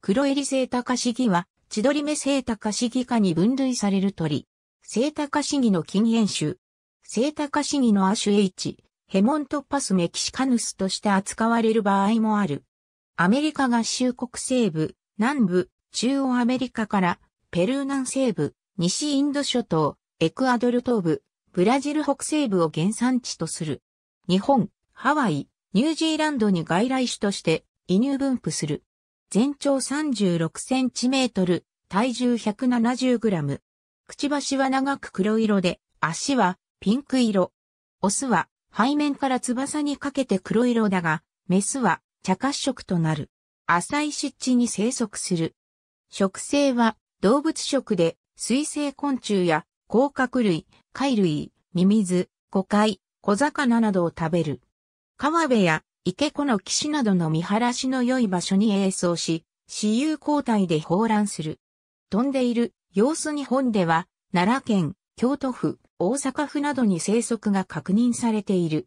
黒襟セイタカシギは、千鳥目セイタカシギ科に分類される鳥。セイタカシギの近縁種。セイタカシギの亜種 H、ヘモントパスメキシカヌスとして扱われる場合もある。アメリカ合衆国西部、南部、中央アメリカから、ペルー南西部、西インド諸島、エクアドル東部、ブラジル北西部を原産地とする。日本、ハワイ、ニュージーランドに外来種として、移入分布する。全長36センチメートル、体重170グラム。くちばしは長く黒色で、足はピンク色。オスは背面から翼にかけて黒色だが、メスは茶褐色となる。浅い湿地に生息する。食性は動物食で水生昆虫や甲殻類、貝類、ミミズ、ゴカイ、小魚などを食べる。川辺や池子の岸などの見晴らしの良い場所に映像し、私有交代で放覧する。飛んでいる様子日本では、奈良県、京都府、大阪府などに生息が確認されている。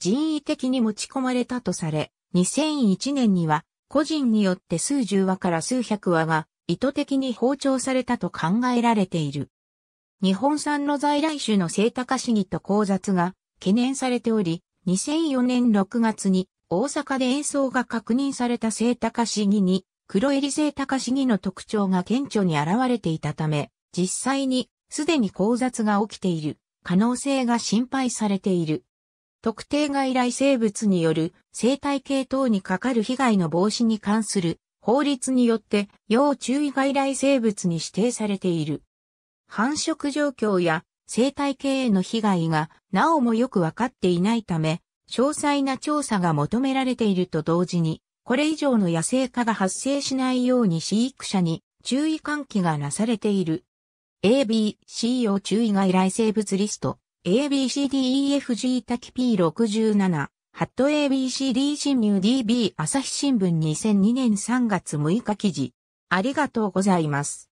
人為的に持ち込まれたとされ、2001年には個人によって数十羽から数百羽が意図的に放鳥されたと考えられている。日本産の在来種のセイタカシギと交雑が懸念されており、2004年6月に大阪で演奏が確認された聖高市議に、黒襟聖高市議の特徴が顕著に現れていたため、実際にすでに交雑が起きている可能性が心配されている。特定外来生物による生態系等にかかる被害の防止に関する法律によって要注意外来生物に指定されている。繁殖状況や生態系への被害がなおもよくわかっていないため、詳細な調査が求められていると同時に、これ以上の野生化が発生しないように飼育者に注意喚起がなされている。ABC を注意外来生物リスト ABCDEFG 滝 P67 ハット ABCD 新入 DB 朝日新聞2002年3月6日記事ありがとうございます。